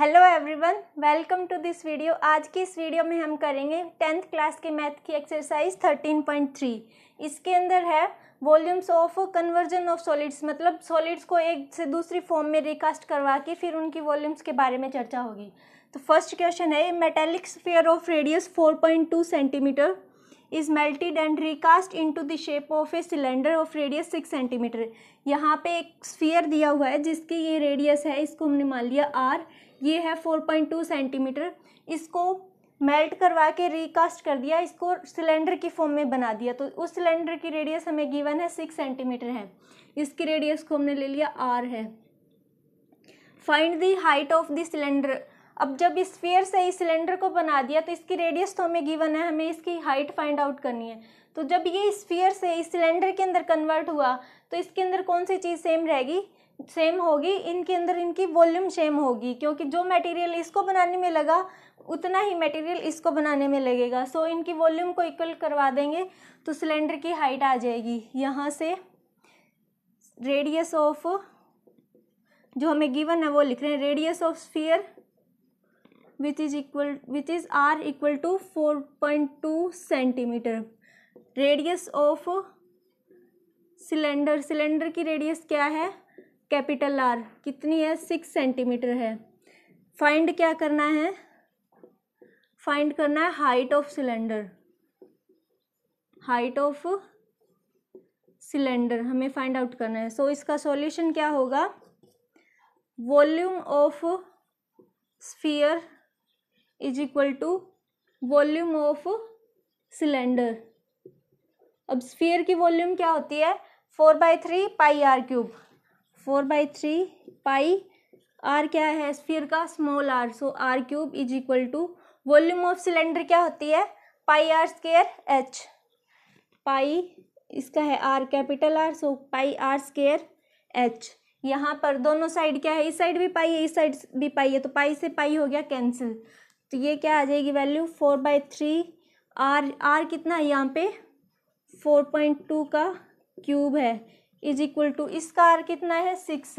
hello everyone welcome to this video आज की इस वीडियो में हम करेंगे टेंथ क्लास के मैथ की एक्सरसाइज थर्टीन पॉइंट थ्री इसके अंदर है volumes of conversion of solids मतलब सॉलिड्स को एक से दूसरी फॉर्म में रिकास्ट करवा के फिर उनकी वॉल्यूम्स के बारे में चर्चा होगी तो फर्स्ट क्वेश्चन है metallic sphere of radius four centimetre is melted and recast in the shape of a cylinder of radius six centimetre यहाँ पे एक स्फीयर दिया हुआ है जिसकी ये रेडियस है इसको हमने मान लिया आर ये है फोर पॉइंट टू सेंटीमीटर इसको मेल्ट करवा के रिकास्ट कर दिया इसको सिलेंडर की फॉर्म में बना दिया तो उस सिलेंडर की रेडियस हमें गिवन है सिक्स सेंटीमीटर है इसकी रेडियस को हमने ले लिया आर है find the height of the cylinder अब जब इस फेयर से इस सिलेंडर को बना दिया तो इसकी रेडियस तो हमें गिवन है हमें इसकी हाइट फाइंड आउट करनी है तो जब ये फेयर से इस सिलेंडर के अंदर कन्वर्ट हुआ तो इसके अंदर कौन सी चीज़ सेम रहेगी सेम होगी इनके अंदर इनकी वॉल्यूम सेम होगी क्योंकि जो मटेरियल इसको बनाने में लगा उतना ही मटेरियल इसको बनाने में लगेगा सो so, इनकी वॉल्यूम को इक्वल करवा देंगे तो सिलेंडर की हाइट आ जाएगी यहाँ से रेडियस ऑफ जो हमें गिवन है वो लिख रहे हैं radius of sphere which is equal which is R equal to four point two centimetre radius of cylinder cylinder की रेडियस क्या है कैपिटल आर कितनी है सिक्स सेंटीमीटर है फाइंड क्या करना है फाइंड करना है height of cylinder height of cylinder हमें फाइंड आउट करना है सो so, इसका सॉल्यूशन क्या होगा volume of sphere is equal to volume of cylinder अब स्फीयर की वॉल्यूम क्या होती है four by three pi R cube four by three pi R क्या है स्फीयर का small R so R cube is equal to volume of cylinder क्या होती है पाई आर स्केयर एच पाई इसका है R capital R so pi R square H यहाँ पर दोनों साइड क्या है इस साइड भी पाई है इस साइड भी पाई है तो पाई से पाई हो गया कैंसिल तो ये क्या आ जाएगी value four by three R R कितना है यहाँ पे फोर पॉइंट टू का क्यूब है इज इक्वल टू इसका आर कितना है सिक्स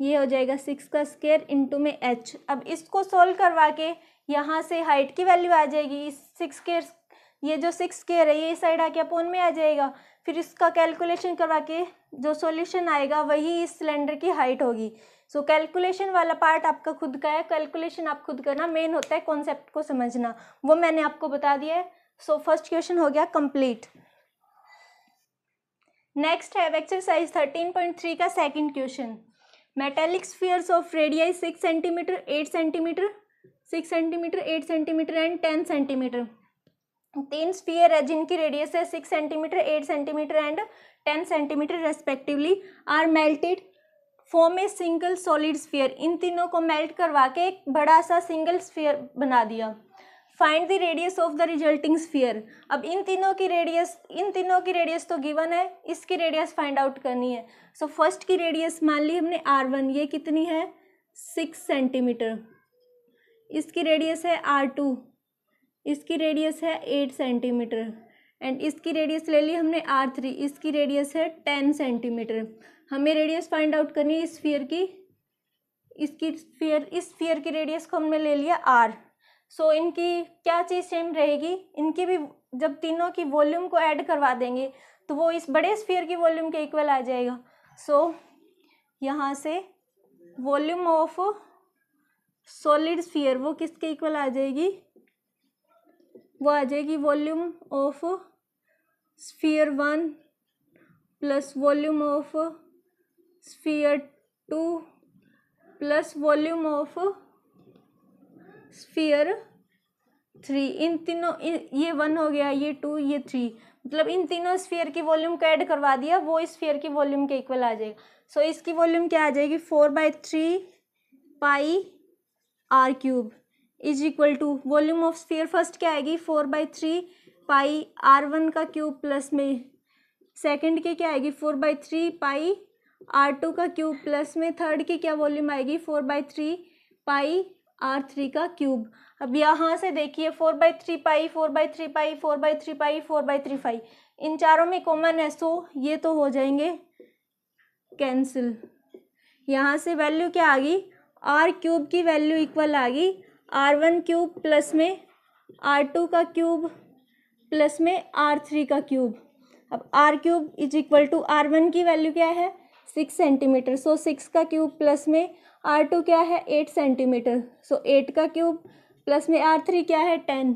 ये हो जाएगा सिक्स का स्केयर इंटू में एच अब इसको सोल्व करवा के यहाँ से हाइट की वैल्यू आ जाएगी इस सिक्स के ये जो सिक्स केयर है ये साइड आके अपोन में आ जाएगा फिर इसका कैलकुलेशन करवा के जो सॉल्यूशन आएगा वही इस सिलेंडर की हाइट होगी सो so, कैलकुलेशन वाला पार्ट आपका खुद का है कैलकुलेशन आप खुद करना मेन होता है कॉन्सेप्ट को समझना वो मैंने आपको बता दिया है सो फर्स्ट क्वेश्चन हो गया कंप्लीट नेक्स्ट है एक्सरसाइज थर्टीन पॉइंट थ्री का second question metallic spheres of radii six centimetre eight centimetre six centimetre eight centimetre and ten centimetre तीन स्फीयर है जिनकी रेडियस है six centimetre eight centimetre and ten centimetre respectively are melted form a single solid sphere इन तीनों को melt करवा के एक बड़ा सा सिंगल स्फीयर बना दिया find the radius of the resulting sphere अब इन तीनों की रेडियस इन तीनों की रेडियस तो गिवन है इसकी रेडियस फाइंड आउट करनी है सो so, फर्स्ट की रेडियस मान ली हमने आर वन ये कितनी है सिक्स सेंटीमीटर इसकी रेडियस है आर टू इसकी रेडियस है एट सेंटीमीटर एंड इसकी रेडियस ले ली हमने आर थ्री इसकी रेडियस है टेन सेंटीमीटर हमें रेडियस फाइंड आउट करनी है इस फेयर की इसकी फेयर इस फेयर की रेडियस को हमने ले लिया आर सो so, इनकी क्या चीज़ सेम रहेगी इनकी भी जब तीनों की वॉल्यूम को ऐड करवा देंगे तो वो इस बड़े स्फीयर की वॉल्यूम के इक्वल आ जाएगा सो so, यहाँ से वॉल्यूम ऑफ सॉलिड स्फीयर वो किसके इक्वल आ जाएगी वो आ जाएगी volume of sphere one plus volume of sphere two plus volume of sphere three इन तीनों इन ये वन हो गया ये टू ये थ्री मतलब इन तीनों स्फीयर की वॉल्यूम को ऐड करवा दिया वो स्फीयर की वॉल्यूम के इक्वल आ जाएगा सो so, इसकी वॉल्यूम क्या आ जाएगी four by three pi R cube is equal to volume of sphere first क्या आएगी four by three pi R one का क्यूब प्लस में सेकंड की क्या आएगी four by three pi R two का क्यूब प्लस में थर्ड की क्या वॉल्यूम आएगी four by three pi R three का क्यूब अब यहाँ से देखिए four by three pi four by three pi four by three pi four by three pi इन चारों में कॉमन है सो ये तो हो जाएंगे कैंसिल यहाँ से वैल्यू क्या आ गई आर क्यूब की वैल्यू इक्वल आ गई आर वन क्यूब प्लस में आर टू का क्यूब प्लस में आर थ्री का क्यूब अब R cube is equal to R one की वैल्यू क्या है सिक्स सेंटीमीटर सो सिक्स का क्यूब प्लस में आर टू क्या है एट सेंटीमीटर सो एट का क्यूब प्लस में आर थ्री क्या है टेन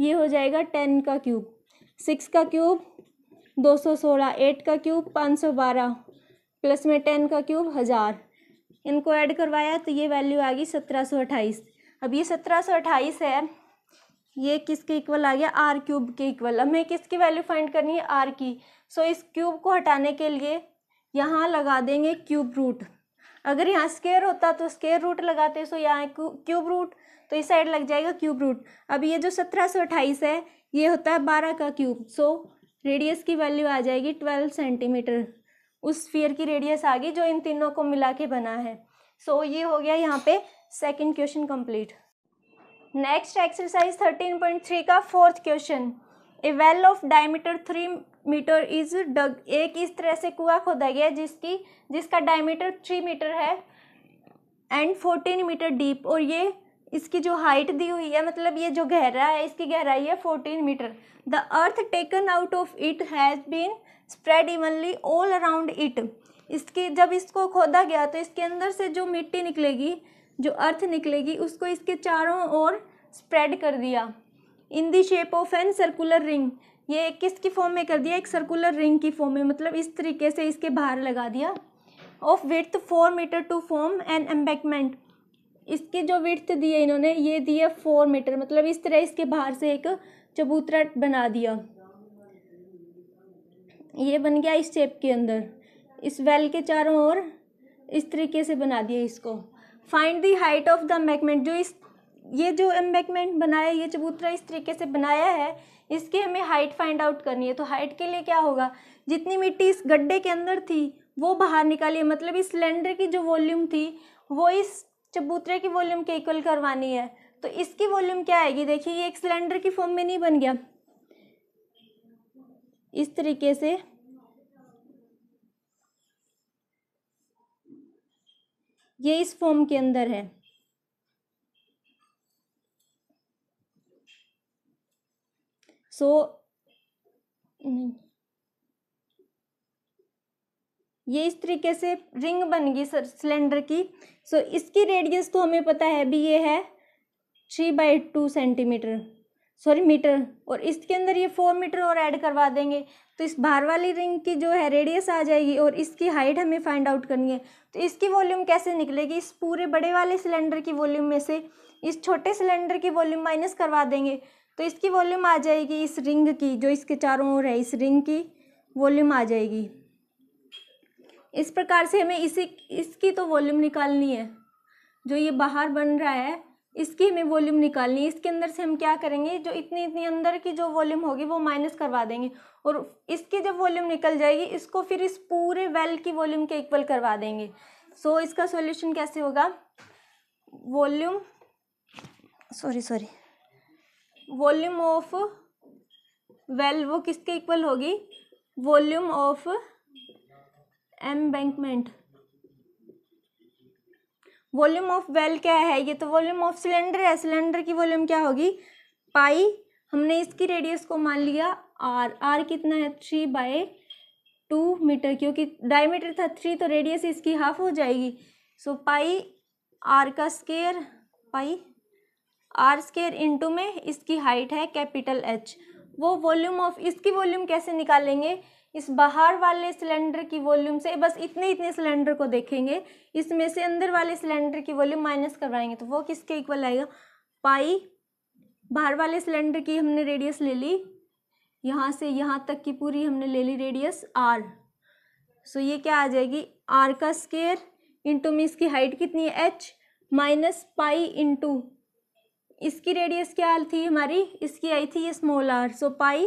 ये हो जाएगा टेन का क्यूब सिक्स का क्यूब दो सौ सोलह एट का क्यूब पाँच सौ बारह प्लस में टेन का क्यूब हज़ार इनको ऐड करवाया तो ये वैल्यू आ गई सत्रह सौ अट्ठाईस अब ये सत्रह सौ अट्ठाईस है ये किसके इक्वल आ गया आर क्यूब के इक्वल हमें किसकी वैल्यू फाइंड करनी है आर की सो so, इस क्यूब को हटाने के लिए यहाँ लगा देंगे क्यूब रूट अगर यहाँ स्केयर होता तो स्केयर रूट लगाते सो यहाँ क्यूब रूट तो इस साइड लग जाएगा क्यूब रूट अब ये जो सत्रह सौ अट्ठाईस है ये होता है बारह का क्यूब सो रेडियस की वैल्यू आ जाएगी ट्वेल्व सेंटीमीटर उस स्फीयर की रेडियस आ गई जो इन तीनों को मिला के बना है सो so, ये हो गया यहाँ पे second question complete next exercise thirteen point three का fourth question a well of diameter three metre is dug एक इस तरह से कुआ खोदा गया जिसकी जिसका डायमीटर थ्री मीटर है एंड फोर्टीन मीटर डीप और ये इसकी जो हाइट दी हुई है मतलब ये जो गहरा है इसकी गहराई है fourteen metre the earth taken out of it has been spread evenly all around it इसकी जब इसको खोदा गया तो इसके अंदर से जो मिट्टी निकलेगी जो अर्थ निकलेगी उसको इसके चारों ओर स्प्रेड कर दिया in the shape of an circular ring ये किस की फॉर्म में कर दिया एक सर्कुलर रिंग की फॉर्म में मतलब इस तरीके से इसके बाहर लगा दिया of width four metre to form an embankment इसके जो विथ दी है इन्होंने ये दिए फोर मीटर मतलब इस तरह इसके बाहर से एक चबूतरा बना दिया ये बन गया इस शेप के अंदर इस वेल के चारों ओर इस तरीके से बना दिया इसको find the height of the embankment जो इस ये जो एम्बेकमेंट बनाया ये चबूतरा इस तरीके से बनाया है इसकी हमें हाइट फाइंड आउट करनी है तो हाइट के लिए क्या होगा जितनी मिट्टी इस गड्ढे के अंदर थी वो बाहर निकाली है मतलब इस सिलेंडर की जो वॉल्यूम थी वो इस चबूतरे की वॉल्यूम के इक्वल करवानी है तो इसकी वॉल्यूम क्या आएगी देखिए ये एक सिलेंडर की फॉर्म में नहीं बन गया इस तरीके से ये इस फॉर्म के अंदर है सो ये इस तरीके से रिंग बन गई सर सिलेंडर की सो so, इसकी रेडियस तो हमें पता है भी ये है three by two centimetre sorry metre और इसके अंदर ये फोर मीटर और ऐड करवा देंगे तो इस बाहर वाली रिंग की जो है रेडियस आ जाएगी और इसकी हाइट हमें फाइंड आउट करनी है तो इसकी वॉल्यूम कैसे निकलेगी इस पूरे बड़े वाले सिलेंडर की वॉल्यूम में से इस छोटे सिलेंडर की वॉल्यूम माइनस करवा देंगे तो इसकी वॉल्यूम आ जाएगी इस रिंग की जो इसके चारों ओर है इस रिंग की वॉल्यूम आ जाएगी इस प्रकार से हमें इसी इसकी तो वॉल्यूम निकालनी है जो ये बाहर बन रहा है इसकी हमें वॉल्यूम निकालनी है इसके अंदर से हम क्या करेंगे जो इतनी इतनी अंदर की जो वॉल्यूम होगी वो माइनस करवा देंगे और इसकी जब वॉल्यूम निकल जाएगी इसको फिर इस पूरे वेल की वॉल्यूम के इक्वल करवा देंगे सो so, इसका सॉल्यूशन कैसे होगा volume sorry sorry volume of well वो किसके इक्वल होगी volume of embankment volume of well क्या है ये तो वॉल्यूम ऑफ सिलेंडर है सिलेंडर की वॉल्यूम क्या होगी पाई हमने इसकी रेडियस को मान लिया आर आर कितना है थ्री बाय टू मीटर क्योंकि डायमीटर था थ्री तो रेडियस इसकी हाफ हो जाएगी सो so, पाई आर का square pi R square into में इसकी हाइट है कैपिटल एच वो वॉल्यूम ऑफ इसकी वॉल्यूम कैसे निकालेंगे इस बाहर वाले सिलेंडर की वॉल्यूम से बस इतने इतने सिलेंडर को देखेंगे इसमें से अंदर वाले सिलेंडर की वॉल्यूम माइनस करवाएंगे तो वो किसके इक्वल आएगा पाई बाहर वाले सिलेंडर की हमने रेडियस ले ली यहाँ से यहाँ तक की पूरी हमने ले ली रेडियस आर सो ये क्या आ जाएगी आर का स्केयर इंटू में इसकी हाइट कितनी है एच माइनस पाई इंटू इसकी रेडियस क्या थी हमारी इसकी आई थी ये small R so pi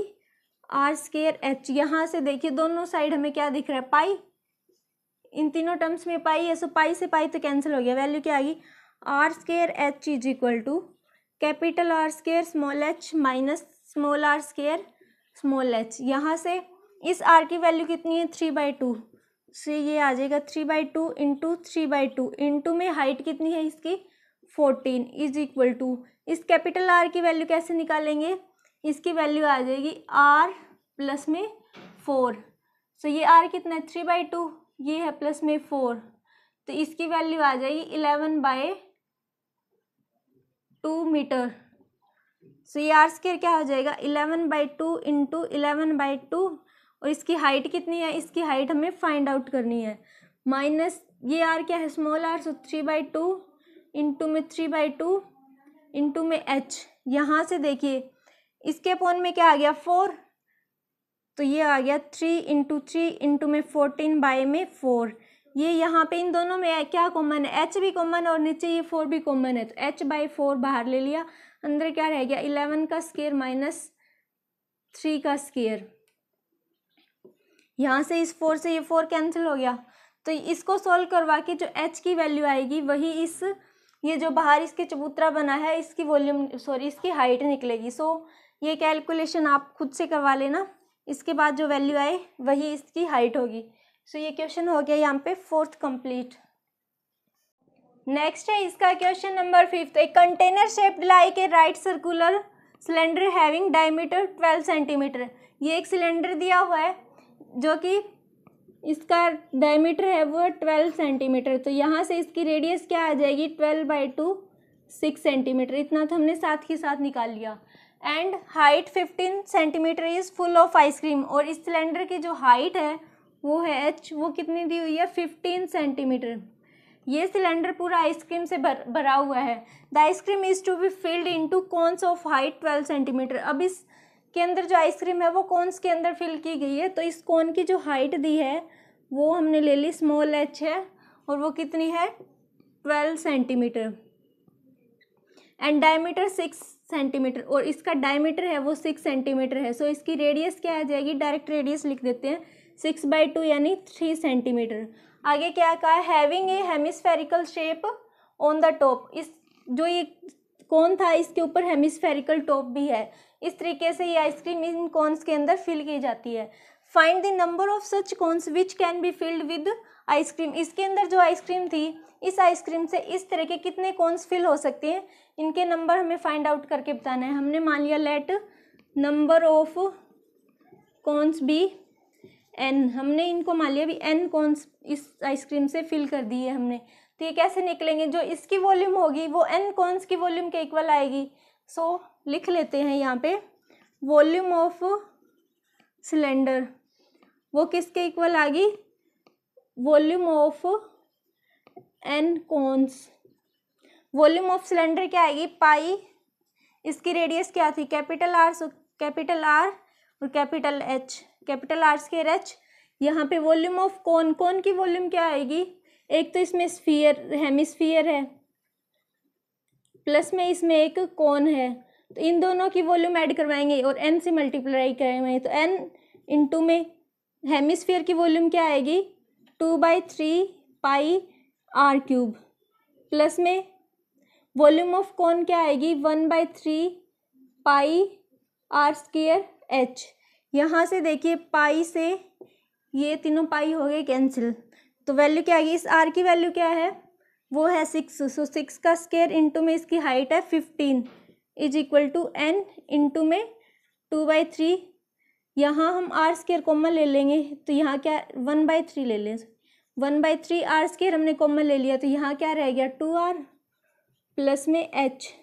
R square H यहाँ से देखिए दोनों साइड हमें क्या दिख रहा है पाई इन तीनों टर्म्स में पाई है सो पाई से पाई तो कैंसिल हो गया वैल्यू क्या आ गई R square H is equal to capital R square small H minus small R square small H यहाँ से इस आर की वैल्यू कितनी है थ्री बाई टू से ये आ जाएगा three by two into three by two into में हाइट कितनी है इसकी फोर्टीन इज इक्वल टू इस कैपिटल आर की वैल्यू कैसे निकालेंगे इसकी वैल्यू आ जाएगी आर प्लस में फोर सो ये आर कितना है थ्री बाई टू ये है प्लस में फोर तो इसकी वैल्यू आ जाएगी eleven by two metre so ये आर स्केयर क्या हो जाएगा eleven by two into eleven by two और इसकी हाइट कितनी है इसकी हाइट हमें फाइंड आउट करनी है माइनस ये आर क्या है small R so three by two into में थ्री बाई टू इंटू में एच यहाँ से देखिए इसके अपॉन में क्या आ गया फोर तो ये आ गया थ्री इंटू थ्री इंटू में फोर्टीन बाई में फोर ये यहाँ पे इन दोनों में क्या कॉमन है एच भी कॉमन और नीचे ये फोर भी कॉमन है तो एच बाई फोर बाहर ले लिया अंदर क्या रह गया इलेवन का स्केयर माइनस थ्री का स्केयर यहाँ से इस फोर से ये फोर कैंसिल हो गया तो इसको सॉल्व करवा के जो एच की वैल्यू आएगी वही इस ये जो बाहर इसके चबूतरा बना है इसकी वॉल्यूम सॉरी इसकी हाइट निकलेगी सो so, ये कैलकुलेशन आप खुद से करवा लेना इसके बाद जो वैल्यू आए वही इसकी हाइट होगी सो so, ये क्वेश्चन हो गया यहाँ पे फोर्थ कंप्लीट नेक्स्ट है इसका क्वेश्चन नंबर फिफ्थ एक container shaped like a right circular cylinder having diameter twelve centimetre ये एक सिलेंडर दिया हुआ है जो कि इसका डायमीटर है वो ट्वेल्व सेंटीमीटर तो यहाँ से इसकी रेडियस क्या आ जाएगी twelve by two six centimetre इतना तो हमने साथ ही साथ निकाल लिया and height fifteen centimetre is full of ice cream और इस सिलेंडर की जो हाइट है वो है एच वो कितनी दी हुई है फिफ्टीन सेंटीमीटर ये सिलेंडर पूरा आइसक्रीम से भर भरा हुआ है the ice cream is to be filled into cones of height twelve centimetre अब इस के अंदर जो आइसक्रीम है वो कौनस के अंदर फिल की गई है तो इस कौन की जो हाइट दी है वो हमने ले ली स्मॉल एच है और वो कितनी है twelve centimetre and diameter six centimetre और इसका डायमीटर है वो सिक्स सेंटीमीटर है सो so, इसकी रेडियस क्या आ जाएगी डायरेक्ट रेडियस लिख देते हैं सिक्स बाई टू यानी थ्री सेंटीमीटर आगे क्या कहा having a hemispherical shape on the top इस जो ये कौन था इसके ऊपर हेमिस्फेरिकल टॉप भी है इस तरीके से ये आइसक्रीम इन कॉन्स के अंदर फिल की जाती है find the number of such cones which can be filled with ice cream इसके अंदर जो आइसक्रीम थी इस आइसक्रीम से इस तरह के कितने कॉन्स फिल हो सकते हैं इनके नंबर हमें फाइंड आउट करके बताना है हमने मान लिया let number of cones be n हमने इनको मान लिया भी एन कॉन्स इस आइसक्रीम से फिल कर दी है हमने तो ये कैसे निकलेंगे जो इसकी वॉल्यूम होगी वो एन कॉन्स की वॉल्यूम के इक्वल आएगी सो so, लिख लेते हैं यहाँ पे वॉल्यूम ऑफ सिलेंडर वो किसके इक्वल आ गई volume of n cones volume of cylinder क्या आएगी पाई इसकी रेडियस क्या थी capital R so capital R और capital H capital R square H यहाँ पे वॉल्यूम ऑफ कौन कौन की वॉल्यूम क्या आएगी एक तो इसमें स्फीयर हेमिस्फीयर है प्लस में इसमें एक कौन है तो इन दोनों की वॉल्यूम ऐड करवाएंगे और एन से मल्टीप्लाई करेंगे तो एन इंटू में हेमिसफेयर की वॉल्यूम क्या आएगी two by three pi R cube plus में वॉल्यूम ऑफ कौन क्या आएगी one by three pi R square H यहाँ से देखिए पाई से ये तीनों पाई हो गए कैंसिल तो वैल्यू क्या आएगी इस आर की वैल्यू क्या है वो है सिक्स सो सिक्स का स्केयर इंटू में इसकी हाइट है fifteen is equal to n into में टू बाई थ्री यहाँ हम आर स्केयर कॉमन ले लेंगे तो यहाँ क्या वन बाई थ्री ले लें one by three R square हमने कॉमन ले लिया तो यहाँ क्या रह गया टू आर प्लस में एच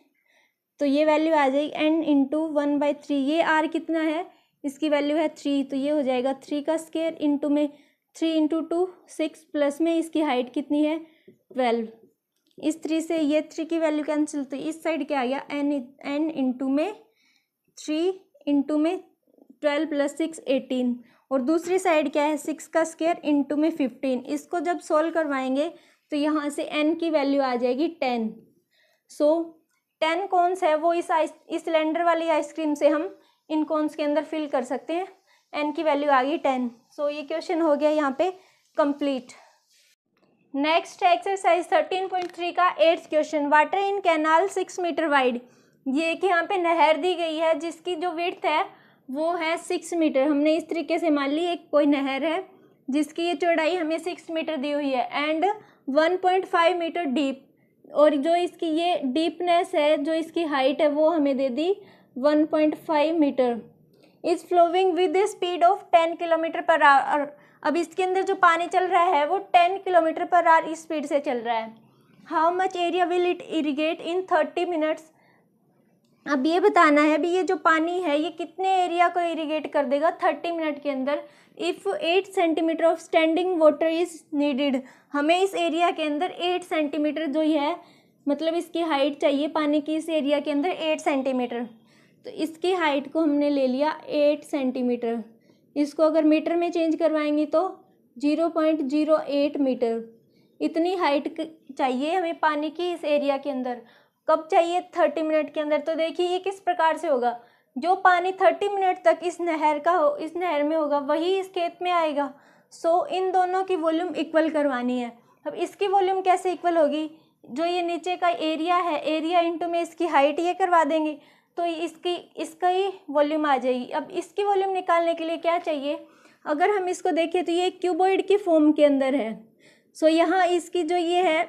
तो ये वैल्यू आ जाएगी n into one by three ये आर कितना है इसकी वैल्यू है थ्री तो ये हो जाएगा थ्री का स्केयर इंटू में three into two six plus में इसकी हाइट कितनी है ट्वेल्व इस थ्री से ये थ्री की वैल्यू कैंसिल तो इस साइड क्या आ गया एन एन इंटू में थ्री इंटू में ट्वेल्व प्लस सिक्स एटीन और दूसरी साइड क्या है सिक्स का स्केयर इंटू में फिफ्टीन इसको जब सोल्व करवाएंगे तो यहाँ से एन की वैल्यू आ जाएगी टेन सो टेन कौनस है वो इस आइस इस सिलेंडर वाली आइसक्रीम से हम इन कौनस के अंदर फिल कर सकते हैं एन की वैल्यू आ गई टेन सो ये क्वेश्चन हो गया यहाँ पे complete next exercise thirteen point three का eighth question water in canal six metre wide ये कि यहाँ पे नहर दी गई है जिसकी जो विर्थ है वो है सिक्स मीटर हमने इस तरीके से मान ली एक कोई नहर है जिसकी ये चौड़ाई हमें सिक्स मीटर दी हुई है and one point five metre deep और जो इसकी ये डीपनेस है जो इसकी हाइट है वो हमें दे दी one point five metre is flowing with speed of ten kilometre per hour अब इसके अंदर जो पानी चल रहा है वो ten kilometre per hour speed से चल रहा है how much area will it irrigate in thirty minutes अब ये बताना है भी ये जो पानी है ये कितने एरिया को इरीगेट कर देगा थर्टी मिनट के अंदर if eight centimetre of standing water is needed हमें इस एरिया के अंदर एट सेंटीमीटर जो है मतलब इसकी हाइट चाहिए पानी की इस एरिया के अंदर एट सेंटीमीटर तो इसकी हाइट को हमने ले लिया एट सेंटीमीटर इसको अगर मीटर में चेंज करवाएंगे तो zero point zero eight metre इतनी हाइट चाहिए हमें पानी की इस एरिया के अंदर कब चाहिए थर्टी मिनट के अंदर तो देखिए ये किस प्रकार से होगा जो पानी थर्टी मिनट तक इस नहर का हो इस नहर में होगा वही इस खेत में आएगा सो so, इन दोनों की वॉल्यूम इक्वल करवानी है अब इसकी वॉल्यूम कैसे इक्वल होगी जो ये नीचे का एरिया है एरिया इंटू में इसकी हाइट ये करवा देंगे तो इसकी इसका ही वॉल्यूम आ जाएगी अब इसकी वॉल्यूम निकालने के लिए क्या चाहिए अगर हम इसको देखें तो ये क्यूबॉइड की फॉर्म के अंदर है सो so, यहाँ इसकी जो ये है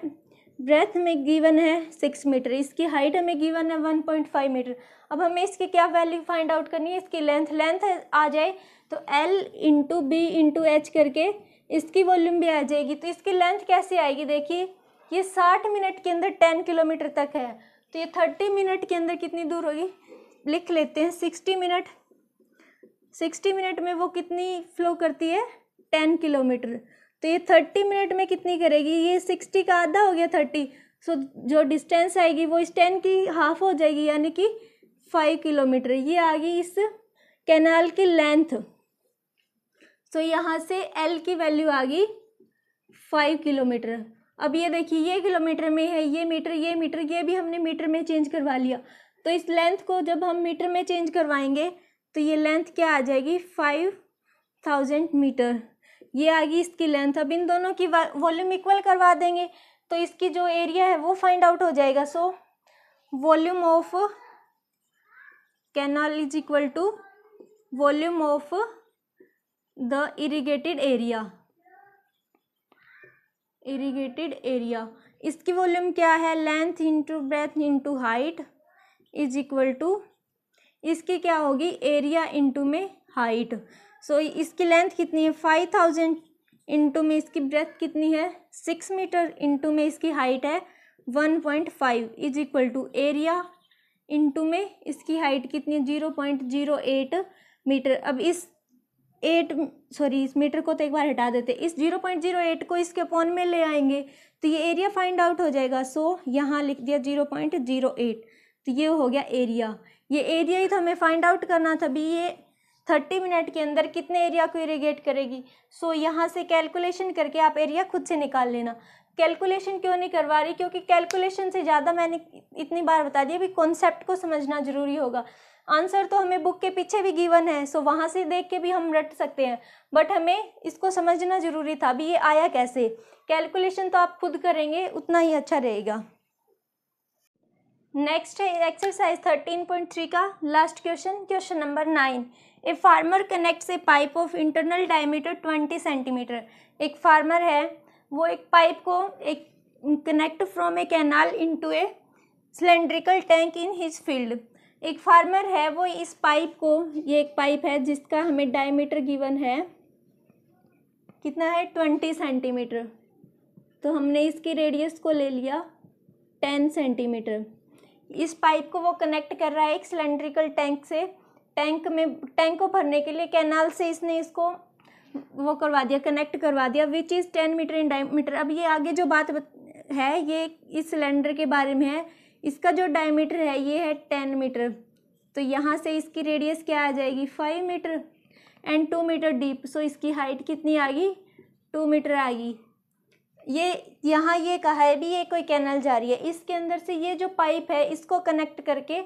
ब्रेथ हमें गिवन है सिक्स मीटर इसकी हाइट हमें गिवन है वन पॉइंट फाइव मीटर अब हमें इसकी क्या वैल्यू फाइंड आउट करनी है इसकी लेंथ लेंथ आ जाए तो L into B into H करके इसकी वॉल्यूम भी आ जाएगी तो इसकी लेंथ कैसे आएगी देखिए ये साठ मिनट के अंदर टेन किलोमीटर तक है तो ये थर्टी मिनट के अंदर कितनी दूर होगी लिख लेते हैं सिक्सटी मिनट सिक्सटी मिनट में वो कितनी फ्लो करती है टेन किलोमीटर तो ये थर्टी मिनट में कितनी करेगी ये सिक्सटी का आधा हो गया थर्टी सो so, जो डिस्टेंस आएगी वो इस टेन की हाफ हो जाएगी यानी कि फाइव किलोमीटर ये आ गई इस कैनाल की लेंथ सो so, यहाँ से एल की वैल्यू आ गई फाइव किलोमीटर अब ये देखिए ये किलोमीटर में है ये मीटर ये मीटर ये भी हमने मीटर में चेंज करवा लिया तो इस लेंथ को जब हम मीटर में चेंज करवाएंगे तो ये लेंथ क्या आ जाएगी फाइव थाउजेंड मीटर ये आ गई इसकी लेंथ अब इन दोनों की वॉल्यूम इक्वल करवा देंगे तो इसकी जो एरिया है वो फाइंड आउट हो जाएगा so volume of canal is equal to volume of the irrigated area irrigated area इसकी वॉल्यूम क्या है length into breadth into height is equal to इसकी क्या होगी एरिया इंटू में हाइट सो so, इसकी लेंथ कितनी है फाइव थाउजेंड इंटू में इसकी ब्रेथ कितनी है सिक्स मीटर इंटू में इसकी हाइट है one point five is equal to area into में इसकी हाइट कितनी है zero point zero eight metre अब इस एट सॉरी इस मीटर को तो एक बार हटा देते इस जीरो पॉइंट जीरो एट को इसके अपॉन में ले आएंगे तो ये एरिया फाइंड आउट हो जाएगा सो यहाँ लिख दिया जीरो पॉइंट जीरो एट तो ये हो गया एरिया ये एरिया ही तो हमें फाइंड आउट करना था भी ये थर्टी मिनट के अंदर कितने एरिया को इरीगेट करेगी सो so, यहाँ से कैलकुलेशन करके आप एरिया खुद से निकाल लेना कैलकुलेशन क्यों नहीं करवा रही क्योंकि कैलकुलेशन से ज़्यादा मैंने इतनी बार बता दिया भी कॉन्सेप्ट को समझना ज़रूरी होगा आंसर तो हमें बुक के पीछे भी गिवन है सो वहाँ से देख के भी हम रट सकते हैं बट हमें इसको समझना ज़रूरी था अभी ये आया कैसे कैलकुलेशन तो आप खुद करेंगे उतना ही अच्छा रहेगा नेक्स्ट है एक्सरसाइज थर्टीन पॉइंट थ्री का last question question number nine a farmer connect a pipe of internal diameter twenty centimetre एक फार्मर है वो एक पाइप को एक connect from a canal into a cylindrical tank in his field एक farmer है वो इस पाइप को ये एक पाइप है जिसका हमें डायमीटर गिवन है कितना है ट्वेंटी सेंटीमीटर तो हमने इसकी रेडियस को ले लिया टेन सेंटीमीटर इस पाइप को वो कनेक्ट कर रहा है एक सिलेंड्रिकल टैंक से टैंक में टैंक को भरने के लिए कैनाल से इसने इसको वो करवा दिया कनेक्ट करवा दिया which is ten metre in diameter अब ये आगे जो बात है ये इस सिलेंडर के बारे में है इसका जो डायमीटर है ये है टेन मीटर तो यहाँ से इसकी रेडियस क्या आ जाएगी five metre and two metre deep so इसकी हाइट कितनी आ गई टू मीटर आ गई ये यहाँ ये कहा है भी ये कोई कैनल जा रही है इसके अंदर से ये जो पाइप है इसको कनेक्ट करके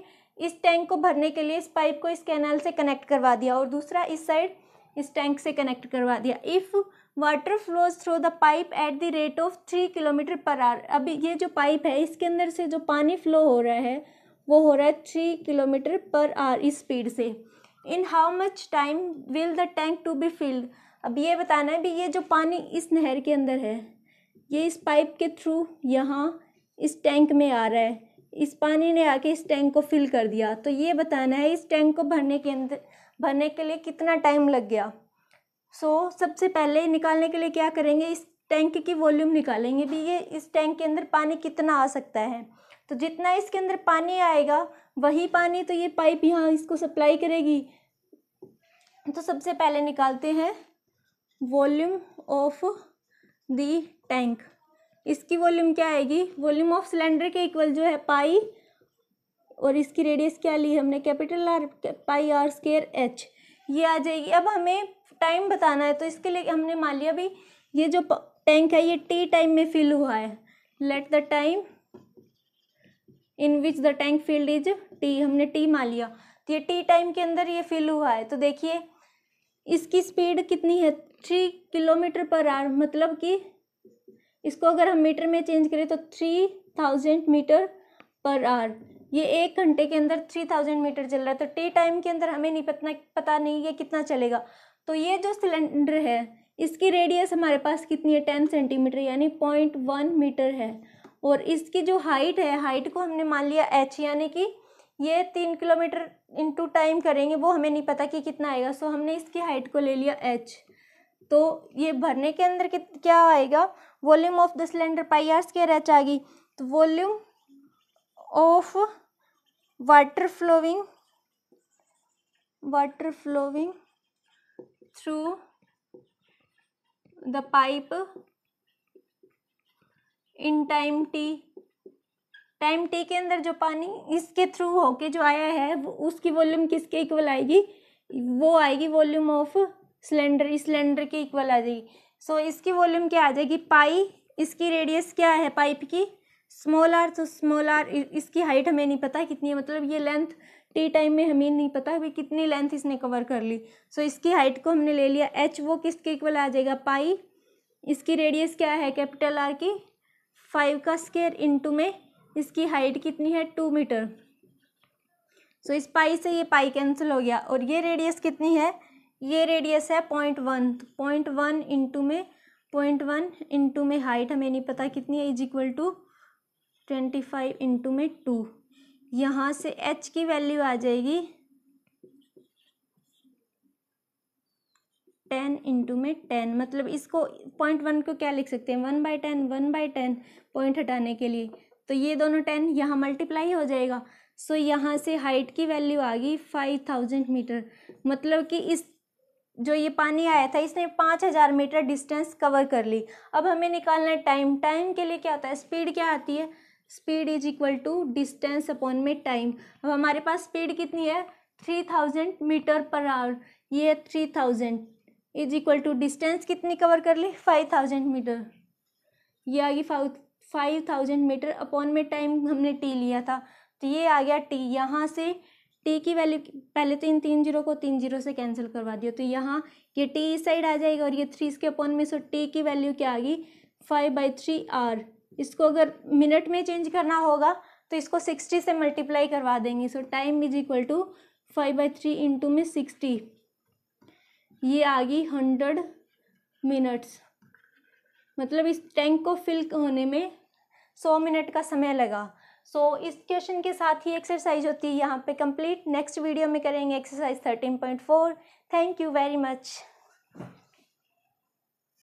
इस टैंक को भरने के लिए इस पाइप को इस कैनल से कनेक्ट करवा दिया और दूसरा इस साइड इस टैंक से कनेक्ट करवा दिया if water flows through the pipe at the rate of three kilometre per hour अभी ये जो पाइप है इसके अंदर से जो पानी फ्लो हो रहा है वो हो रहा है थ्री किलोमीटर पर आर इस स्पीड से in how much time will the tank to be filled अब ये बताना है भी ये जो पानी इस नहर के अंदर है ये इस पाइप के थ्रू यहाँ इस टैंक में आ रहा है इस पानी ने आके इस टैंक को फिल कर दिया तो ये बताना है इस टैंक को भरने के अंदर भरने के लिए कितना टाइम लग गया सो so, सबसे पहले निकालने के लिए क्या करेंगे इस टैंक की वॉल्यूम निकालेंगे भी ये इस टैंक के अंदर पानी कितना आ सकता है तो जितना इसके अंदर पानी आएगा वही पानी तो ये पाइप यहाँ इसको सप्लाई करेगी तो सबसे पहले निकालते हैं वॉल्यूम ऑफ दी टैंक इसकी वॉल्यूम क्या आएगी वॉल्यूम ऑफ सिलेंडर के इक्वल जो है पाई और इसकी रेडियस क्या ली हमने capital R pi R square H ये आ जाएगी अब हमें टाइम बताना है तो इसके लिए हमने मान लिया भी ये जो टैंक है ये टी टाइम में फिल हुआ है let the time in which the tank filled is T हमने टी मान लिया तो ये टी टाइम के अंदर ये फिल हुआ है तो देखिए इसकी स्पीड कितनी है थ्री किलोमीटर पर आवर मतलब कि इसको अगर हम मीटर में चेंज करें तो three thousand metre per hour ये एक घंटे के अंदर थ्री थाउजेंड मीटर चल रहा है तो टी टाइम के अंदर हमें नहीं पता पता नहीं है कितना चलेगा तो ये जो सिलेंडर है इसकी रेडियस हमारे पास कितनी है टेन सेंटीमीटर यानी पॉइंट वन मीटर है और इसकी जो हाइट है हाइट को हमने मान लिया एच यानी कि ये तीन किलोमीटर इंटू टाइम करेंगे वो हमें नहीं पता कि कितना आएगा सो हमने इसकी हाइट को ले लिया एच तो ये भरने के अंदर क्या आएगा volume of the cylinder pi R के एच आ गई तो volume of water flowing water flowing through the pipe in time T time T के अंदर जो पानी इसके थ्रू होके जो आया है वो उसकी वॉल्यूम किसके इक्वल आएगी वो आएगी वॉल्यूम ऑफ सिलेंडर इस सिलेंडर के इक्वल आ जाएगी सो so, इसकी वॉल्यूम क्या आ जाएगी पाई इसकी रेडियस क्या है पाइप की स्मॉल आर तो स्मॉल आर इसकी हाइट हमें नहीं पता कितनी है मतलब ये लेंथ टी टाइम में हमें नहीं पता अभी कितनी लेंथ इसने कवर कर ली सो so, इसकी हाइट को हमने ले लिया एच वो किसके इक्वल आ जाएगा पाई इसकी रेडियस क्या है कैपिटल आर की फाइव का स्केयर इंटू में इसकी हाइट कितनी है टू मीटर सो so, इस पाई से ये पाई कैंसिल हो गया और ये रेडियस कितनी है ये रेडियस है point one point one into में पॉइंट वन इंटू में हाइट हमें नहीं पता कितनी है is equal to twenty five into में टू यहाँ से एच की वैल्यू आ जाएगी टेन इंटू में टेन मतलब इसको पॉइंट वन को क्या लिख सकते हैं one by ten one by ten point हटाने के लिए तो ये दोनों टेन यहाँ मल्टीप्लाई हो जाएगा सो so, यहाँ से हाइट की वैल्यू आ गई फाइव थाउजेंड मीटर मतलब कि इस जो ये पानी आया था इसने पाँच हज़ार मीटर डिस्टेंस कवर कर ली अब हमें निकालना है टाइम टाइम के लिए क्या होता है स्पीड क्या आती है speed is equal to distance upon में टाइम अब हमारे पास स्पीड कितनी है three thousand metre per hour ये है three thousand is equal to distance कितनी कवर कर ली फाइव थाउजेंड मीटर ये आ गई फाइव थाउजेंड मीटर अपॉन में टाइम हमने टी लिया था तो ये आ गया टी यहाँ से टी की वैल्यू पहले तो इन तीन जीरो को तीन जीरो से कैंसिल करवा दिया तो यहाँ ये टी इस साइड आ जाएगा और ये थ्री इसके अपॉन में सो टी की वैल्यू क्या आ गई फाइव बाई थ्री आर इसको अगर मिनट में चेंज करना होगा तो इसको सिक्सटी से मल्टीप्लाई करवा देंगे so time is equal to five by three into में सिक्सटी ये आ गई हंड्रेड मिनट्स मतलब इस टैंक को फिल होने में सौ मिनट का समय लगा सो so, इस क्वेश्चन के साथ ही एक्सरसाइज होती है यहाँ पे कंप्लीट नेक्स्ट वीडियो में करेंगे exercise thirteen point four thank you very much